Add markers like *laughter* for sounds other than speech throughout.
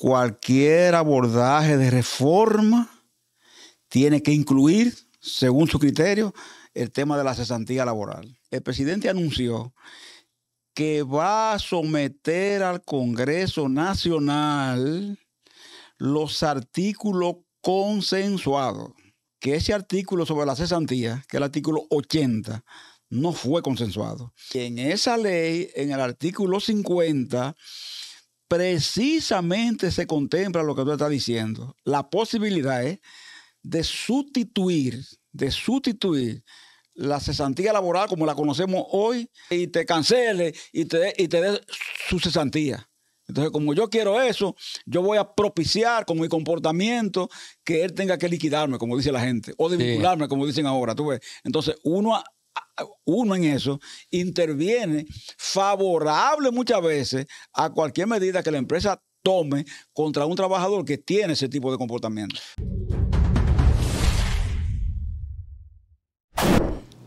cualquier abordaje de reforma tiene que incluir, según su criterio, el tema de la cesantía laboral. El presidente anunció que va a someter al Congreso Nacional los artículos consensuados. Que ese artículo sobre la cesantía, que es el artículo 80, no fue consensuado. En esa ley, en el artículo 50, precisamente se contempla lo que tú estás diciendo, la posibilidad de sustituir, de sustituir la cesantía laboral como la conocemos hoy y te cancele y te, y te dé su cesantía. Entonces, como yo quiero eso, yo voy a propiciar con mi comportamiento que él tenga que liquidarme, como dice la gente, o desvincularme, como dicen ahora. ¿tú ves? Entonces, uno uno en eso, interviene favorable muchas veces a cualquier medida que la empresa tome contra un trabajador que tiene ese tipo de comportamiento.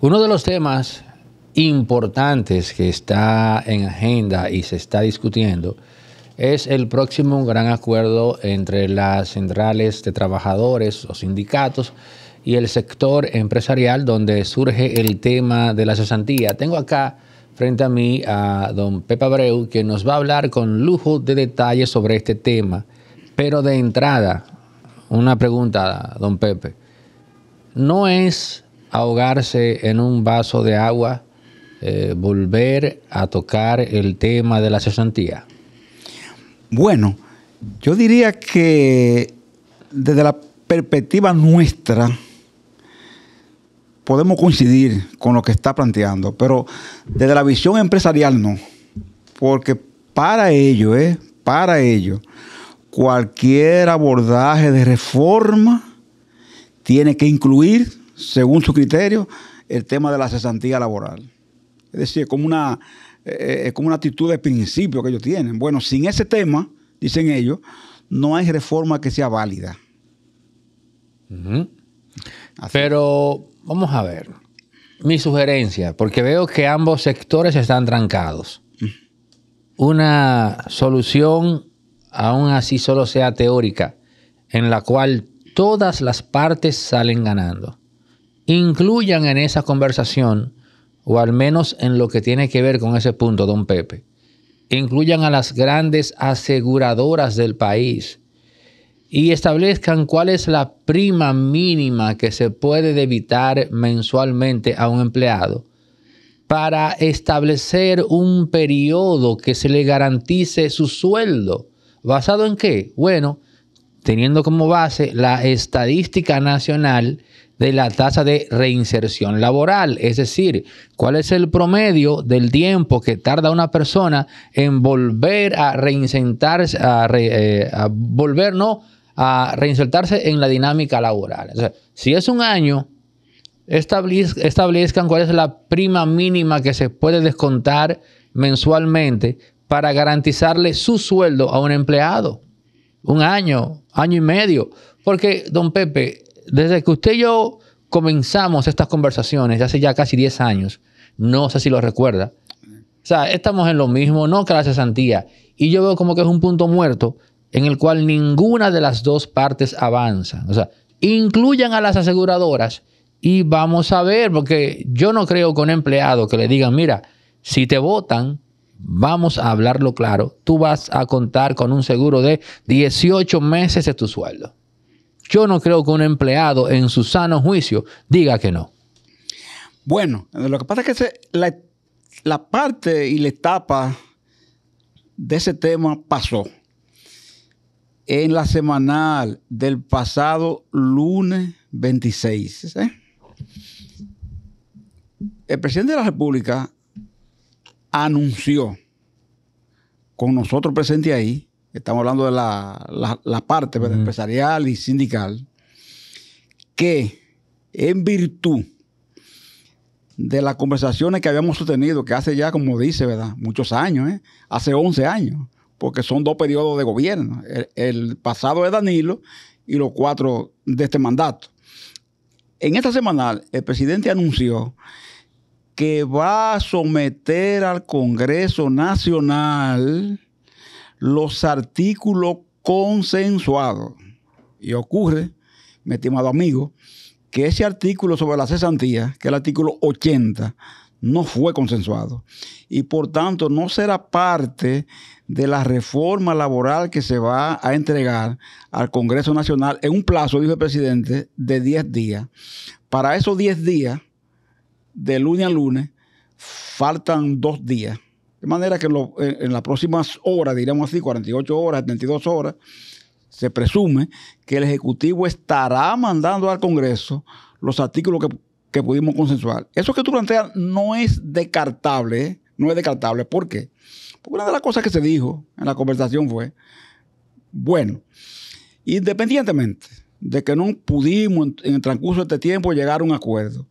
Uno de los temas importantes que está en agenda y se está discutiendo es el próximo gran acuerdo entre las centrales de trabajadores o sindicatos y el sector empresarial donde surge el tema de la cesantía. Tengo acá frente a mí a don Pepe Abreu... que nos va a hablar con lujo de detalles sobre este tema. Pero de entrada, una pregunta, don Pepe. ¿No es ahogarse en un vaso de agua eh, volver a tocar el tema de la cesantía? Bueno, yo diría que desde la perspectiva nuestra, podemos coincidir con lo que está planteando, pero desde la visión empresarial no, porque para ello, eh, para ello, cualquier abordaje de reforma tiene que incluir, según su criterio, el tema de la cesantía laboral. Es decir, como una, eh, eh, como una actitud de principio que ellos tienen. Bueno, sin ese tema, dicen ellos, no hay reforma que sea válida. Pero Vamos a ver. Mi sugerencia, porque veo que ambos sectores están trancados. Una solución, aún así solo sea teórica, en la cual todas las partes salen ganando. Incluyan en esa conversación, o al menos en lo que tiene que ver con ese punto, don Pepe, incluyan a las grandes aseguradoras del país, y establezcan cuál es la prima mínima que se puede debitar mensualmente a un empleado para establecer un periodo que se le garantice su sueldo. ¿Basado en qué? Bueno, teniendo como base la estadística nacional de la tasa de reinserción laboral, es decir, cuál es el promedio del tiempo que tarda una persona en volver a reinsentarse, a, eh, a volver, no, a reinsertarse en la dinámica laboral. si es un año, establezcan cuál es la prima mínima que se puede descontar mensualmente para garantizarle su sueldo a un empleado. Un año, año y medio. Porque, don Pepe, desde que usted y yo comenzamos estas conversaciones, hace ya casi 10 años, no sé si lo recuerda, sea, estamos en lo mismo, no la santía. Y yo veo como que es un punto muerto en el cual ninguna de las dos partes avanza. O sea, incluyan a las aseguradoras y vamos a ver, porque yo no creo con empleado que le digan, mira, si te votan, vamos a hablarlo claro, tú vas a contar con un seguro de 18 meses de tu sueldo. Yo no creo que un empleado en su sano juicio diga que no. Bueno, lo que pasa es que la parte y la etapa de ese tema pasó en la semanal del pasado lunes 26. El presidente de la República anunció con nosotros presentes ahí, estamos hablando de la, parte empresarial y sindical, que en virtud de las conversaciones que habíamos sostenido, que hace ya, como dice, ¿verdad? Muchos años, ¿eh? hace 11 años, porque son dos periodos de gobierno. El, pasado de Danilo y los cuatro de este mandato. En esta semanal, el presidente anunció que va a someter al Congreso Nacional los artículos consensuados. Y ocurre, mi estimado amigo, que ese artículo sobre la cesantía, que es el artículo 80, no fue consensuado y por tanto no será parte de la reforma laboral que se va a entregar al Congreso Nacional en un plazo, dijo el presidente, de 10 días. Para esos 10 días, de lunes a lunes, faltan dos días. De manera que en, las próximas horas, diríamos así, 48 horas, 72 horas, se presume que el Ejecutivo estará mandando al Congreso los artículos que, pudimos consensuar. Eso que tú planteas no es descartable, ¿eh? no es descartable. ¿Por qué? Porque una de las cosas que se dijo en la conversación fue, bueno, independientemente de que no pudimos en el transcurso de este tiempo llegar a un acuerdo,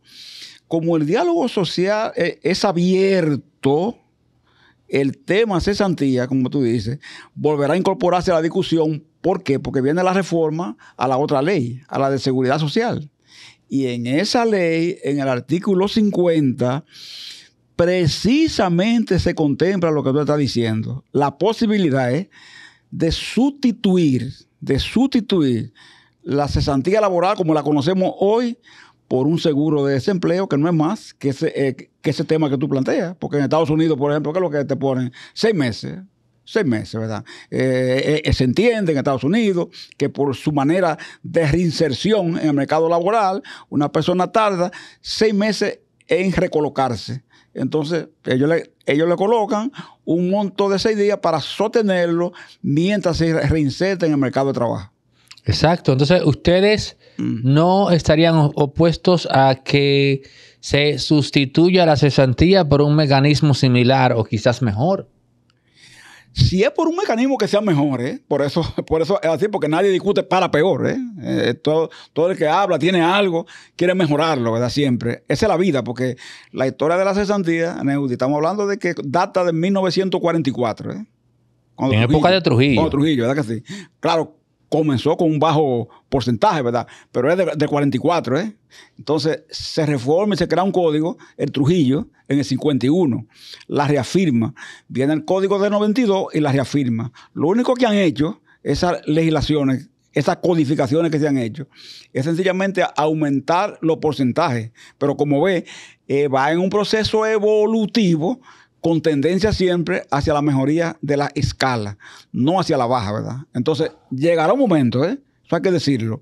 como el diálogo social eh, es abierto, el tema cesantía, como tú dices, volverá a incorporarse a la discusión. ¿Por qué? Porque viene la reforma a la otra ley, a la de seguridad social. Y en esa ley, en el artículo 50, precisamente se contempla lo que tú estás diciendo, la posibilidad de sustituir, de sustituir la cesantía laboral como la conocemos hoy por un seguro de desempleo que no es más eh, que ese, tema que tú planteas. Porque en Estados Unidos, por ejemplo, ¿qué es lo que te ponen? Seis meses seis meses, ¿verdad? Eh, eh, se entiende en Estados Unidos que por su manera de reinserción en el mercado laboral, una persona tarda seis meses en recolocarse. Entonces, ellos le, ellos le colocan un monto de seis días para sostenerlo mientras se reinserta en el mercado de trabajo. Exacto. Entonces, ustedes mm. no estarían opuestos a que se sustituya la cesantía por un mecanismo similar o quizás mejor. Si es por un mecanismo que sea mejor, ¿eh? por, eso, *laughs* por eso es así, porque nadie discute para peor. ¿eh? Eh, todo, el que habla, tiene algo, quiere mejorarlo, ¿verdad? Siempre. Esa es la vida, porque la historia de la cesantía, Neudi, estamos hablando de que data de 1944. ¿eh? en época de Trujillo. Trujillo, ¿verdad que sí? Claro, comenzó con un bajo porcentaje, ¿verdad? Pero es de, 44, ¿eh? Entonces se reforma y se crea un código, el Trujillo, en el 51. La reafirma. Viene el código de 92 y la reafirma. Lo único que han hecho esas legislaciones, esas codificaciones que se han hecho, es sencillamente aumentar los porcentajes. Pero como ve, eh, va en un proceso evolutivo con tendencia siempre hacia la mejoría de la escala, no hacia la baja, ¿verdad? Entonces, llegará un momento, ¿eh? Eso hay que decirlo,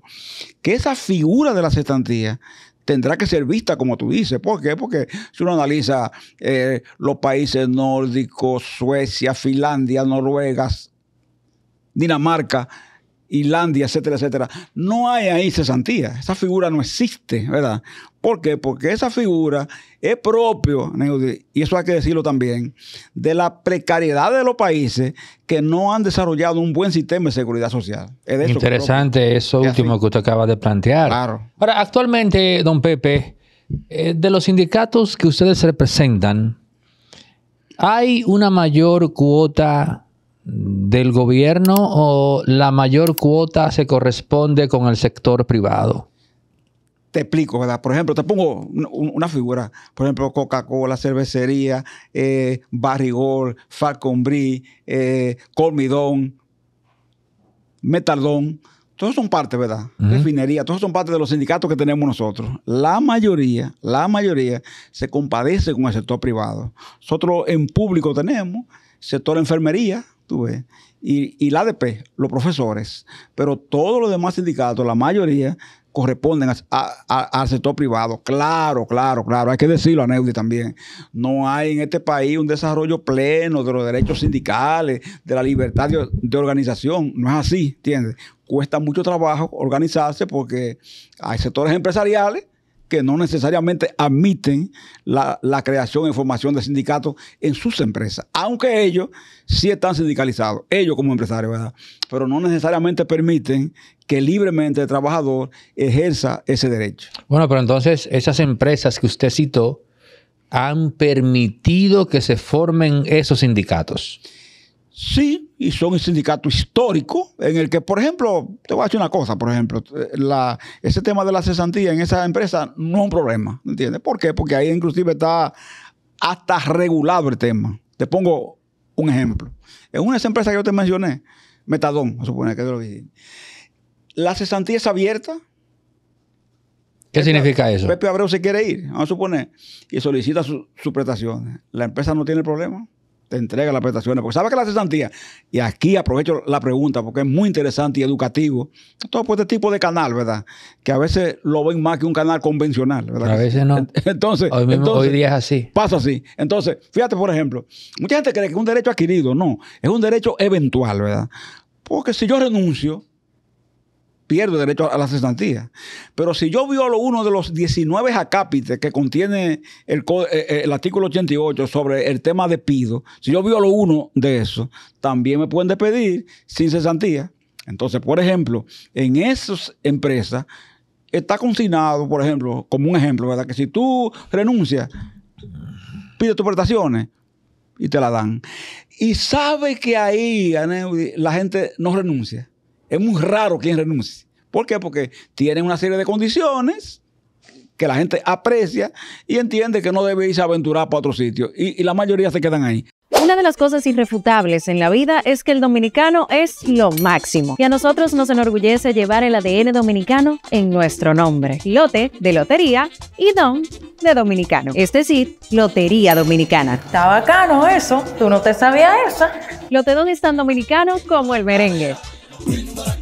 que esa figura de la cesantía tendrá que ser vista, como tú dices. ¿Por qué? Porque si uno analiza eh, los países nórdicos, Suecia, Finlandia, Noruega, Dinamarca, Islandia, etcétera, etcétera, no hay ahí cesantía. Esa figura no existe, ¿verdad? ¿Por qué? Porque esa figura es propio, y eso hay que decirlo también, de la precariedad de los países que no han desarrollado un buen sistema de seguridad social. Interesante eso, último que usted acaba de plantear. Ahora, actualmente, don Pepe, eh, de los sindicatos que ustedes representan, ¿hay una mayor cuota del gobierno o la mayor cuota se corresponde con el sector privado? te explico, ¿verdad? Por ejemplo, te pongo una figura, por ejemplo, Coca-Cola, Cervecería, eh, Barrigol, Falcon Brie, eh, Colmidón, Metaldón. Todos son parte, ¿verdad? Refinería, todos son parte de los sindicatos que tenemos nosotros. La mayoría, la mayoría se compadece con el sector privado. Nosotros en público tenemos sector enfermería, tú ves, y, y la ADP, los profesores. Pero todos los demás sindicatos, la mayoría, corresponden al sector privado. Claro, claro, claro. Hay que decirlo a Neudi también. No hay en este país un desarrollo pleno de los derechos sindicales, de la libertad de, de organización. No es así, ¿entiendes? Cuesta mucho trabajo organizarse porque hay sectores empresariales que no necesariamente admiten la, creación y formación de sindicatos en sus empresas, aunque ellos sí están sindicalizados, ellos como empresarios, ¿verdad? Pero no necesariamente permiten que libremente el trabajador ejerza ese derecho. Bueno, pero entonces esas empresas que usted citó han permitido que se formen esos sindicatos. Sí, y son el sindicato histórico en el que, por ejemplo, te voy a decir una cosa, por ejemplo, ese tema de la cesantía en esa empresa no es un problema, ¿entiendes? ¿Por qué? Porque ahí inclusive está hasta regulado el tema. Te pongo un ejemplo. En una de esas empresas que yo te mencioné, Metadón, a que es lo La cesantía es abierta. ¿Qué significa eso? Pepe Abreu se quiere ir, vamos a suponer, y solicita sus su prestaciones. La empresa no tiene problema te entrega las prestaciones, porque sabe que la cesantía, y aquí aprovecho la pregunta porque es muy interesante y educativo, todo por este tipo de canal, ¿verdad? Que a veces lo ven más que un canal convencional, ¿verdad? A veces no. *laughs* Entonces, hoy, entonces, hoy día es así. Pasa así. Entonces, fíjate, por ejemplo, mucha gente cree que es un derecho adquirido, no, es un derecho eventual, ¿verdad? Porque si yo renuncio, pierdo derecho a la cesantía. Pero si yo violo uno de los 19 acápites que contiene el, eh, eh, artículo 88 sobre el tema de pido, si yo violo uno de esos, también me pueden despedir sin cesantía. Entonces, por ejemplo, en esas empresas está consignado, por ejemplo, como un ejemplo, ¿verdad? Que si tú renuncias, pides tus prestaciones y te la dan. Y sabe que ahí la gente no renuncia. Es muy raro quien renuncie. ¿Por qué? Porque tiene una serie de condiciones que la gente aprecia y entiende que no debe irse a aventurar para otro sitio. Y, y la mayoría se quedan ahí. Una de las cosas irrefutables en la vida es que el dominicano es lo máximo y a nosotros nos enorgullece llevar el ADN dominicano en nuestro nombre. Lote de lotería y don de dominicano, es este decir, Lotería Dominicana. Está bacano eso, tú no te sabías eso. Lote don es tan dominicano como el merengue. bring back.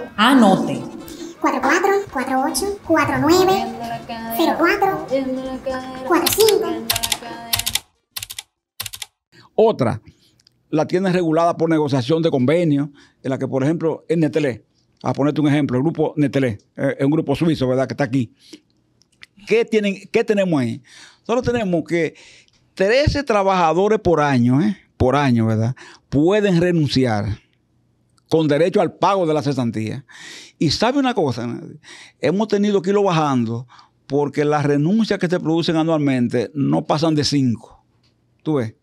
Anote. 44, 48, 49, 04, 45. Otra, la tiene regulada por negociación de convenio, en la que, por ejemplo, en Netelé, a ponerte un ejemplo, el grupo Netelé, eh, es un grupo suizo, ¿verdad?, que está aquí. ¿Qué, tienen, qué tenemos ahí? Solo tenemos que 13 trabajadores por año, ¿eh? por año, ¿verdad?, pueden renunciar con derecho al pago de la cesantía. Y sabe una cosa, hemos tenido que irlo bajando porque las renuncias que se producen anualmente no pasan de cinco ¿Tú ves?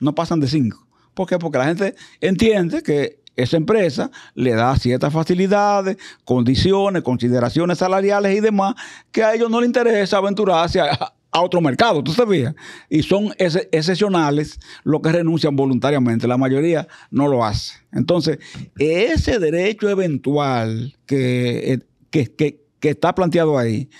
No pasan de cinco ¿Por qué? Porque la gente entiende que esa empresa le da ciertas facilidades, condiciones, consideraciones salariales y demás, que a ellos no les interesa aventurarse a, a otro mercado, tú sabías. Y son excepcionales los que renuncian voluntariamente, la mayoría no lo hace. Entonces, ese derecho eventual que, eh, que, está planteado ahí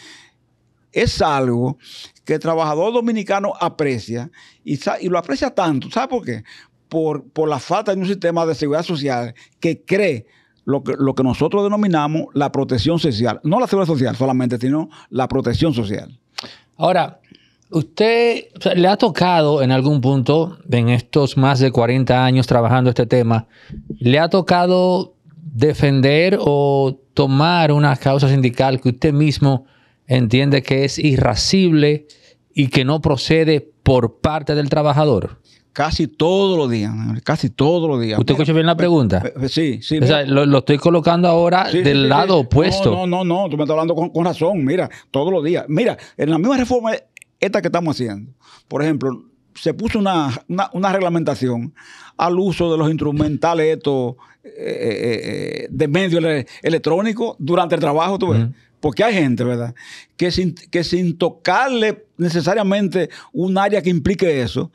es algo que el trabajador dominicano aprecia y, y lo aprecia tanto. ¿Sabes por qué? Por, por la falta de un sistema de seguridad social que cree lo que, lo que, nosotros denominamos la protección social. No la seguridad social solamente, sino la protección social. Ahora, Usted le ha tocado en algún punto, en estos más de 40 años trabajando este tema, le ha tocado defender o tomar una causa sindical que usted mismo entiende que es irracible y que no procede por parte del trabajador? Casi todos los días, casi todos los días. ¿Usted escucha bien la pregunta? Eh, eh, sí, sí. O sea, lo, estoy colocando ahora del lado opuesto. No, no, no, tú me estás hablando con razón, mira, todos los días. Mira, en la misma reforma esta que estamos haciendo. Por ejemplo, se puso una, reglamentación al uso de los instrumentales estos eh, eh, eh, de medios electrónicos durante el trabajo, tú ves. Porque hay gente, ¿verdad? Que sin, que sin tocarle necesariamente un área que implique eso,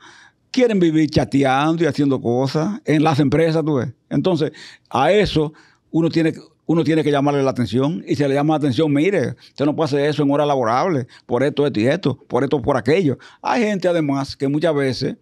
quieren vivir chateando y haciendo cosas en las empresas, tú ves. Entonces, a eso uno tiene que uno tiene que llamarle la atención y se le llama la atención, mire, usted no puede hacer eso en hora laborable, por esto, esto y esto, por esto, por aquello. Hay gente además que muchas veces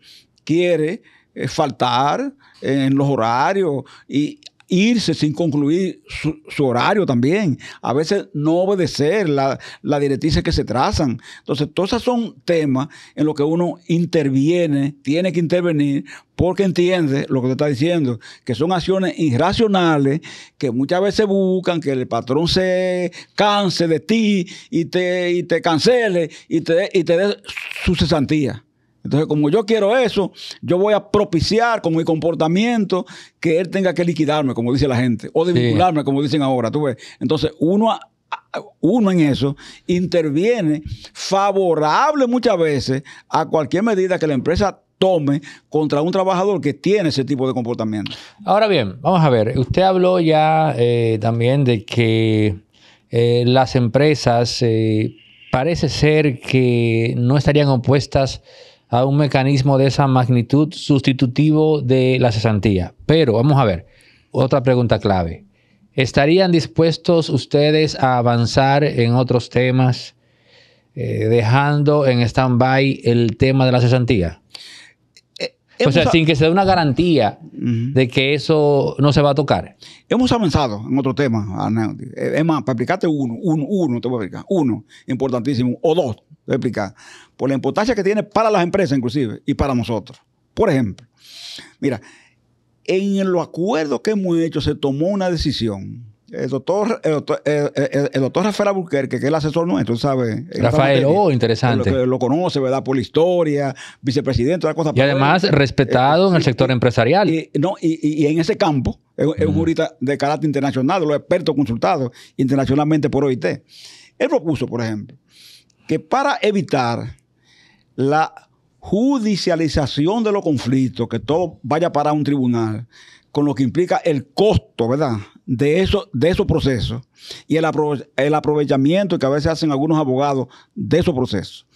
quiere eh, faltar en los horarios y irse sin concluir su, horario también, a veces no obedecer la, la que se trazan. Entonces, todos esos son temas en los que uno interviene, tiene que intervenir porque entiende lo que te está diciendo, que son acciones irracionales que muchas veces buscan que el patrón se canse de ti y te, y te cancele y te, y te dé su cesantía. Entonces, como yo quiero eso, yo voy a propiciar con mi comportamiento que él tenga que liquidarme, como dice la gente, o desvincularme, como dicen ahora, tú ves. Entonces, uno, uno en eso interviene favorable muchas veces a cualquier medida que la empresa tome contra un trabajador que tiene ese tipo de comportamiento. Ahora bien, vamos a ver, usted habló ya eh, también de que eh, las empresas eh, parece ser que no estarían opuestas a un mecanismo de esa magnitud sustitutivo de la cesantía. Pero vamos a ver, otra pregunta clave. ¿Estarían dispuestos ustedes a avanzar en otros temas, eh, dejando en stand-by el tema de la cesantía? Eh, o sea, sin que se dé una garantía de que eso no se va a tocar. Hemos avanzado en otro tema. Eh, es más, para uno, uno, uno, te voy a Uno, importantísimo. O dos, explicar. Por la importancia que tiene para las empresas, inclusive, y para nosotros. Por ejemplo, mira, en los acuerdos que hemos hecho se tomó una decisión. El doctor, el doctor, Rafael Albuquerque, que es el asesor nuestro, sabe. Rafael, oh, interesante. Lo, conoce, ¿verdad? Por la historia, vicepresidente, las cosa. Y además respetado en el sector eh, empresarial. Y, no, y, en ese campo, es, un jurista de carácter internacional, lo los expertos consultados internacionalmente por OIT. Él propuso, por ejemplo, que para evitar la judicialización de los conflictos, que todo vaya para un tribunal, con lo que implica el costo, ¿verdad? De, de esos procesos y el, aprovechamiento que a veces hacen algunos abogados de esos procesos.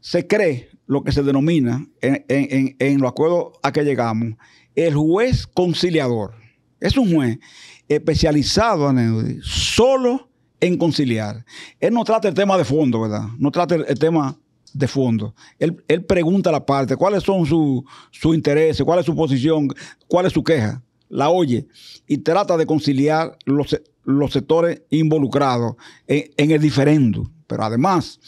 Se cree lo que se denomina en, lo en, los acuerdos a que llegamos, el juez conciliador. Es un juez especializado, en solo en conciliar. Él no trata el tema de fondo, ¿verdad? No trata el, tema de fondo. Él, pregunta a la parte, cuáles son sus intereses, cuál es su posición, cuál es su queja. La oye y trata de conciliar los, los sectores involucrados en, el diferendo. Pero además,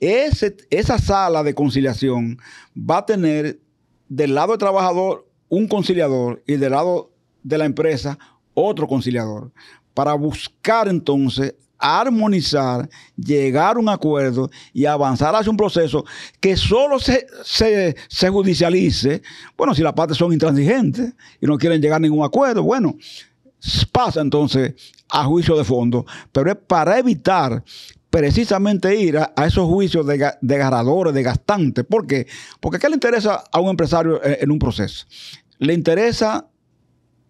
esa sala de conciliación va a tener del lado del trabajador un conciliador y del lado de la empresa otro conciliador, para buscar entonces armonizar, llegar a un acuerdo y avanzar hacia un proceso que solo se, judicialice, bueno, si las partes son intransigentes y no quieren llegar a ningún acuerdo, bueno, pasa entonces a juicio de fondo, pero es para evitar precisamente ir a, esos juicios de, de ganadores, de gastantes. ¿Por qué? Porque ¿qué le interesa a un empresario eh, en un proceso? Le interesa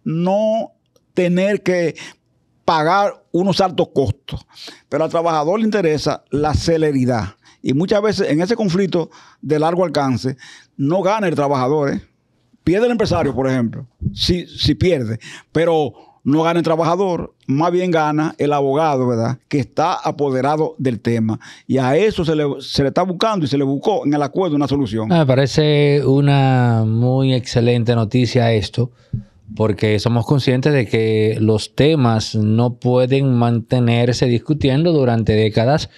no tener que pagar unos altos costos. Pero al trabajador le interesa la celeridad. Y muchas veces en ese conflicto de largo alcance no gana el trabajador. ¿eh? Pierde el empresario, por ejemplo, si, si pierde. Pero no gana el trabajador, más bien gana el abogado, ¿verdad? Que está apoderado del tema. Y a eso se le, está buscando y se le buscó en el acuerdo una solución. me parece una muy excelente noticia esto, porque somos conscientes de que los temas no pueden mantenerse discutiendo durante décadas,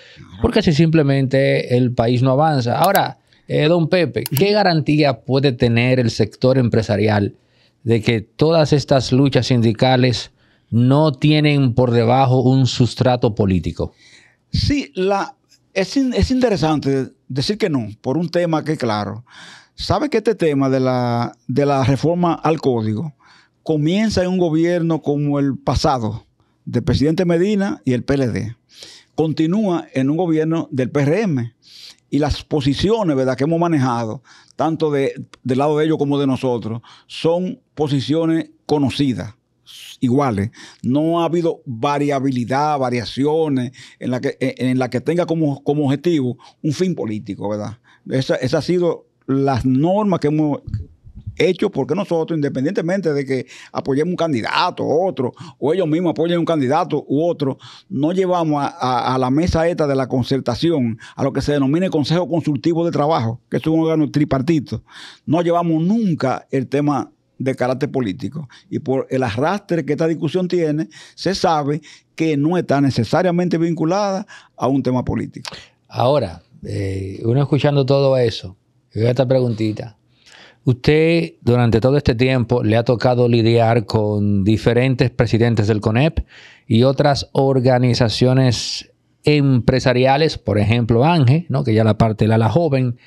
porque si simplemente el país no avanza. Ahora, eh, don Pepe, ¿qué garantía puede tener el sector empresarial de que todas estas luchas sindicales no tienen por debajo un sustrato político? Sí, la, es, interesante decir que no, por un tema que claro. ¿Sabe que este tema de la reforma al código comienza en un gobierno como el pasado, del presidente Medina y el PLD. Continúa en un gobierno del PRM. Y las posiciones ¿verdad? que hemos manejado, tanto de, del lado de ellos como de nosotros, son posiciones conocidas iguales. No ha habido variabilidad, variaciones en la que, en la que tenga como, objetivo un fin político, ¿verdad? Esa, sido las normas que hemos hecho porque nosotros, independientemente de que apoyemos un candidato u otro, o ellos mismos apoyen un candidato u otro, no llevamos a, la mesa esta de la concertación, a lo que se denomina el Consejo Consultivo de Trabajo, que es un órgano tripartito, no llevamos nunca el tema de carácter político. Y por el arrastre que esta discusión tiene, se sabe que no está necesariamente vinculada a un tema político. Ahora, eh, uno escuchando todo eso, yo esta preguntita. Usted durante todo este tiempo le ha tocado lidiar con diferentes presidentes del CONEP y otras organizaciones empresariales, por ejemplo ANGE, que ya la parte la la joven.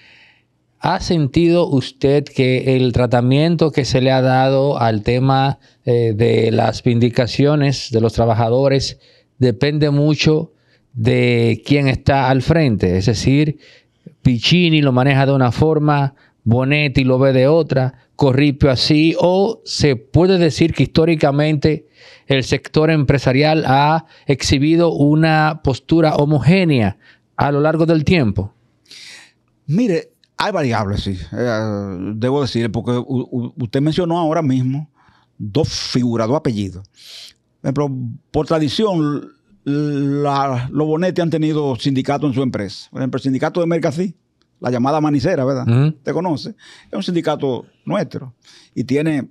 ¿Ha sentido usted que el tratamiento que se le ha dado al tema eh, de las vindicaciones de los trabajadores depende mucho de quién está al frente? Es decir, Piccini lo maneja de una forma, Bonetti lo ve de otra, Corripio así, o se puede decir que históricamente el sector empresarial ha exhibido una postura homogénea a lo largo del tiempo? Mire, hay variables, sí, eh, debo decir, porque usted mencionó ahora mismo dos figuras, dos apellidos. Por, por tradición, los Bonetti han tenido sindicato en su empresa. Por ejemplo, el sindicato de Mercasi la llamada manicera, ¿verdad? Te conoce. Es un sindicato nuestro y tiene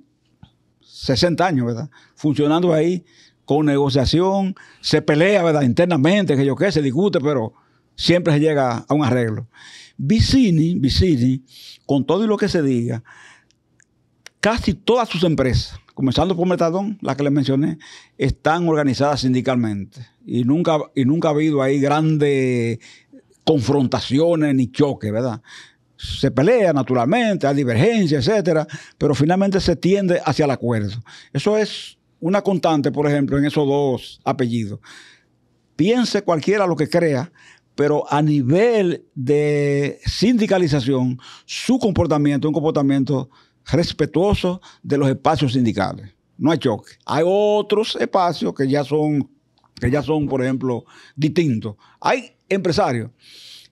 60 años, ¿verdad? Funcionando ahí con negociación, se pelea, ¿verdad? Internamente, que yo qué, se discute, pero siempre se llega a un arreglo. Vicini, Vicini, con todo y lo que se diga, casi todas sus empresas, comenzando por Metadón, la que les mencioné, están organizadas sindicalmente. Y nunca, y nunca ha habido ahí grandes confrontaciones ni choques, ¿verdad? Se pelea naturalmente, hay divergencias, etcétera, pero finalmente se tiende hacia el acuerdo. Eso es una constante, por ejemplo, en esos dos apellidos. Piense cualquiera lo que crea, pero a nivel de sindicalización, su comportamiento es un comportamiento respetuoso de los espacios sindicales. No hay choque. Hay otros espacios que ya son, que ya son por ejemplo, distintos. Hay empresarios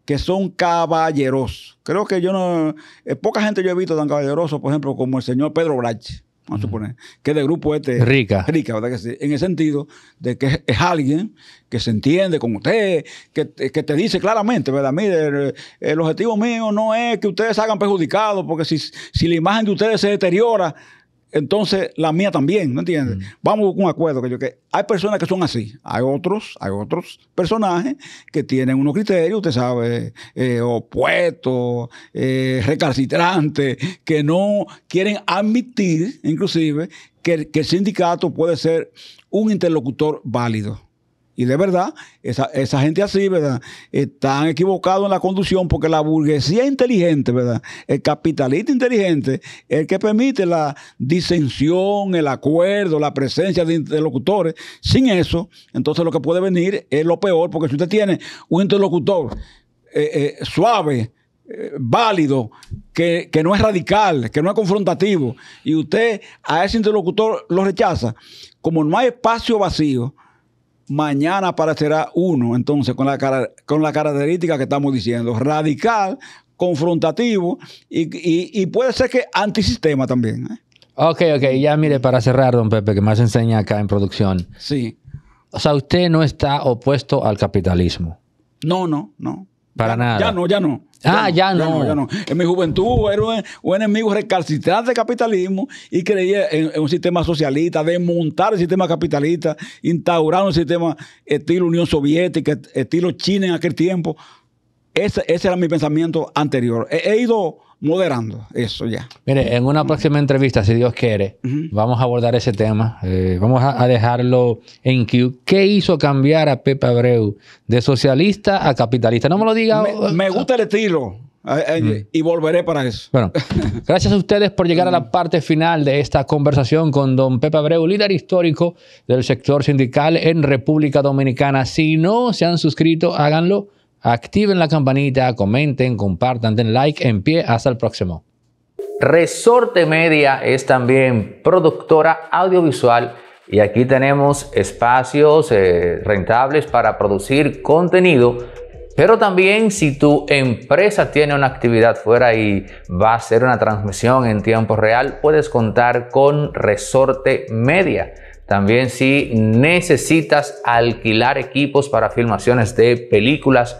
que son caballerosos. Creo que yo no, eh, poca gente yo he visto tan caballeroso, por ejemplo, como el señor Pedro Brach, vamos a suponer, que es grupo este. Rica. Rica, ¿verdad que En el sentido de que es, alguien que se entiende con usted, que, te dice claramente, ¿verdad? Mire, el, objetivo mío no es que ustedes hagan perjudicados, porque si, si la imagen de ustedes se deteriora, entonces la mía también, ¿no entiendes? Vamos con un acuerdo que yo que hay personas que son así, hay otros, hay otros personajes que tienen unos criterios, usted sabe, eh, opuestos, eh, recalcitrantes, que no quieren admitir, inclusive, que el sindicato puede ser un interlocutor válido y de verdad, esa, gente así, ¿verdad? Están equivocados en la conducción porque la burguesía inteligente, ¿verdad? El capitalista inteligente, el que permite la disensión, el acuerdo, la presencia de interlocutores. Sin eso, entonces lo que puede venir es lo peor, porque si usted tiene un interlocutor eh, eh, suave, eh, válido, que, que, no es radical, que no es confrontativo, y usted a ese interlocutor lo rechaza, como no hay espacio vacío, mañana aparecerá uno, entonces, con la, con la característica que estamos diciendo, radical, confrontativo y, puede ser que antisistema también. ¿eh? Ok, ok, ya mire, para cerrar, don Pepe, que más enseña acá en producción. Sí. O sea, usted no está opuesto al capitalismo. No, no, no. Para nada. Ya no, ya no. Ah, ya, no, En mi juventud era un, enemigo recalcitrante del capitalismo y creía en, un sistema socialista, desmontar el sistema capitalista, instaurar un sistema estilo Unión Soviética, estilo China en aquel tiempo. Ese, era mi pensamiento anterior. he ido moderando eso ya. Mire, en una próxima entrevista, si Dios quiere, vamos a abordar ese tema. Eh, vamos a, dejarlo en que ¿Qué hizo cambiar a Pepe Abreu de socialista a capitalista? No me lo diga. Me, me gusta el estilo. Mm. Y volveré para eso. Bueno, *laughs* gracias a ustedes por llegar a la parte final de esta conversación con don Pepe Abreu, líder histórico del sector sindical en República Dominicana. Si no se han suscrito, háganlo Activen la campanita, comenten, compartan, den like, en pie, hasta el próximo. Resorte Media es también productora audiovisual y aquí tenemos espacios eh, rentables para producir contenido pero también si tu empresa tiene una actividad fuera y va a hacer una transmisión en tiempo real, puedes contar con Resorte Media. También si necesitas alquilar equipos para filmaciones de películas